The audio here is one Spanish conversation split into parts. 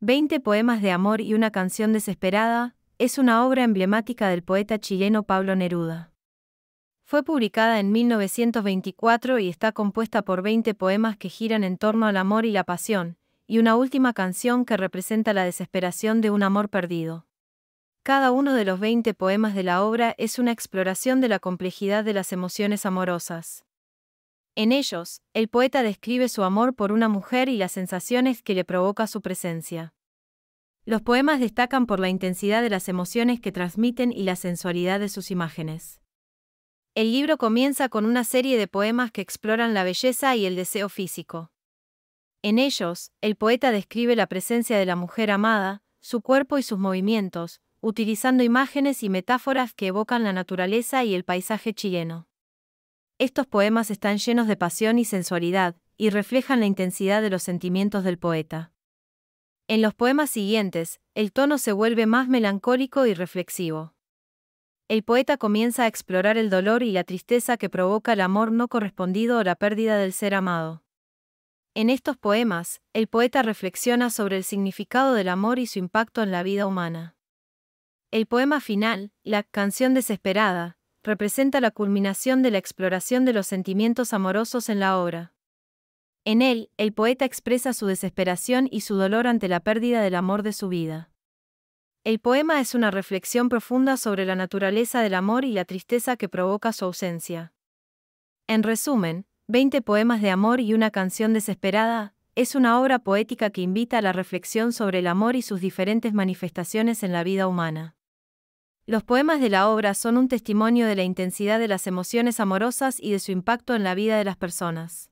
Veinte poemas de amor y una canción desesperada, es una obra emblemática del poeta chileno Pablo Neruda. Fue publicada en 1924 y está compuesta por 20 poemas que giran en torno al amor y la pasión, y una última canción que representa la desesperación de un amor perdido. Cada uno de los 20 poemas de la obra es una exploración de la complejidad de las emociones amorosas. En ellos, el poeta describe su amor por una mujer y las sensaciones que le provoca su presencia. Los poemas destacan por la intensidad de las emociones que transmiten y la sensualidad de sus imágenes. El libro comienza con una serie de poemas que exploran la belleza y el deseo físico. En ellos, el poeta describe la presencia de la mujer amada, su cuerpo y sus movimientos, utilizando imágenes y metáforas que evocan la naturaleza y el paisaje chileno. Estos poemas están llenos de pasión y sensualidad, y reflejan la intensidad de los sentimientos del poeta. En los poemas siguientes, el tono se vuelve más melancólico y reflexivo. El poeta comienza a explorar el dolor y la tristeza que provoca el amor no correspondido o la pérdida del ser amado. En estos poemas, el poeta reflexiona sobre el significado del amor y su impacto en la vida humana. El poema final, La canción desesperada, representa la culminación de la exploración de los sentimientos amorosos en la obra. En él, el poeta expresa su desesperación y su dolor ante la pérdida del amor de su vida. El poema es una reflexión profunda sobre la naturaleza del amor y la tristeza que provoca su ausencia. En resumen, 20 poemas de amor y una canción desesperada, es una obra poética que invita a la reflexión sobre el amor y sus diferentes manifestaciones en la vida humana. Los poemas de la obra son un testimonio de la intensidad de las emociones amorosas y de su impacto en la vida de las personas.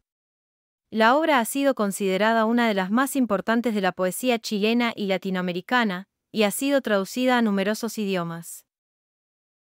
La obra ha sido considerada una de las más importantes de la poesía chilena y latinoamericana, y ha sido traducida a numerosos idiomas.